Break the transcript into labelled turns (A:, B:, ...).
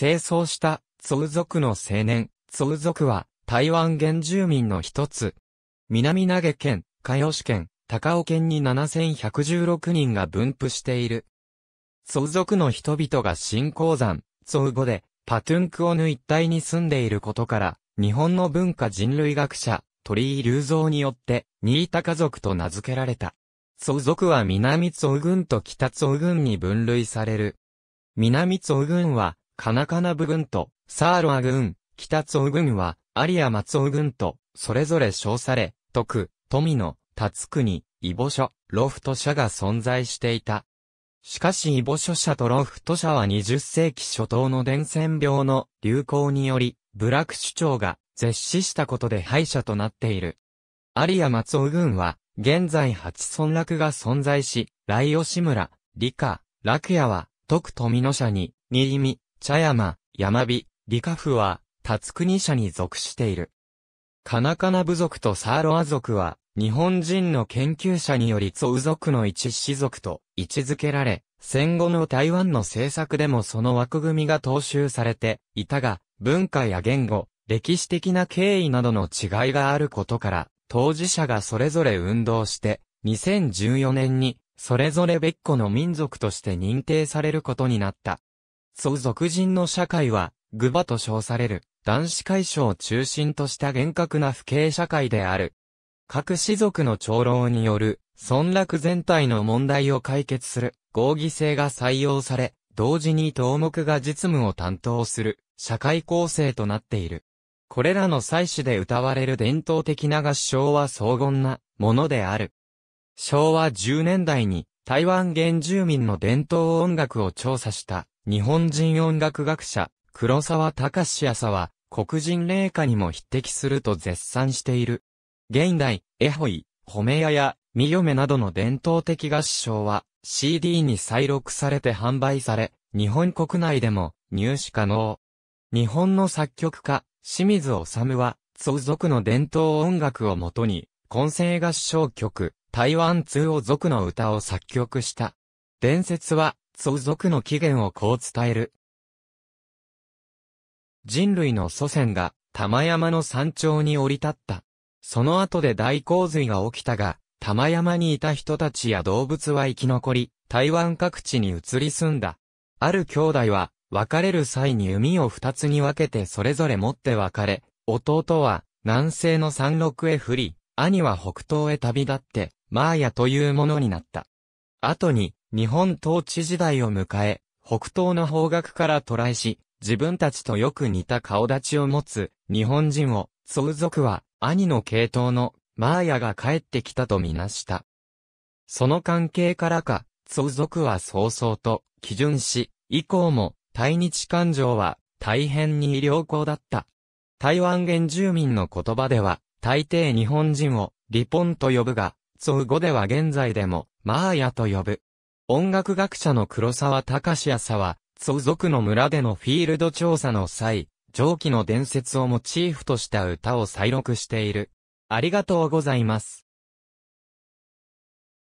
A: 清掃した、ツォウ族の青年、ツォウ族は、台湾原住民の一つ。南投県、嘉市県、高尾県に7116人が分布している。ツォウ族の人々が新鉱山、ツォウ語で、パトゥンクオヌ一帯に住んでいることから、日本の文化人類学者、鳥居隆三によって、新家族と名付けられた。ツォウ族は南ツ群ウと北ツ群ウに分類される。南ツウは、カナカナ部軍と、サーロア軍、北津軍は、アリア松尾軍と、それぞれ称され、徳、富野、達国、イボ書、ロフト社が存在していた。しかしイボ書社とロフト社は20世紀初頭の伝染病の流行により、部落主張が絶死したことで敗者となっている。アリア松尾軍は、現在八村落が存在し、ライオシ村、リカ、ラクヤは、徳富野社に、新見、茶山、山火、理科府は、辰国社に属している。カナカナ部族とサーロア族は、日本人の研究者によりツウ族の一氏族と位置づけられ、戦後の台湾の政策でもその枠組みが踏襲されていたが、文化や言語、歴史的な経緯などの違いがあることから、当事者がそれぞれ運動して、2014年に、それぞれ別個の民族として認定されることになった。祖族人の社会は、グバと称される、男子解消を中心とした厳格な不敬社会である。各氏族の長老による、村落全体の問題を解決する、合議制が採用され、同時に頭目が実務を担当する、社会構成となっている。これらの祭祀で歌われる伝統的な合唱は荘厳なものである。昭和10年代に台湾原住民の伝統音楽を調査した日本人音楽学者黒沢隆史朝は黒人霊下にも匹敵すると絶賛している。現代、エホイ、ホメヤやミヨメなどの伝統的合唱は CD に再録されて販売され、日本国内でも入手可能。日本の作曲家、清水治は、祖族の伝統音楽をもとに、混声合唱曲、台湾通を族の歌を作曲した。伝説は、祖族の起源をこう伝える。人類の祖先が、玉山の山頂に降り立った。その後で大洪水が起きたが、玉山にいた人たちや動物は生き残り、台湾各地に移り住んだ。ある兄弟は、別れる際に弓を二つに分けてそれぞれ持って別れ、弟は南西の山麓へ降り、兄は北東へ旅立って、マーヤというものになった。後に、日本統治時代を迎え、北東の方角から渡来し、自分たちとよく似た顔立ちを持つ日本人を、相族は兄の系統のマーヤが帰ってきたとみなした。その関係からか、相族は早々と基準し、以降も対日感情は大変に良好だった。台湾原住民の言葉では、大抵日本人をリポンと呼ぶが、ツォウ語では現在でも、マーヤと呼ぶ。音楽学者の黒沢隆康は、ツォウ族の村でのフィールド調査の際、上記の伝説をモチーフとした歌を再録している。ありがとうございます。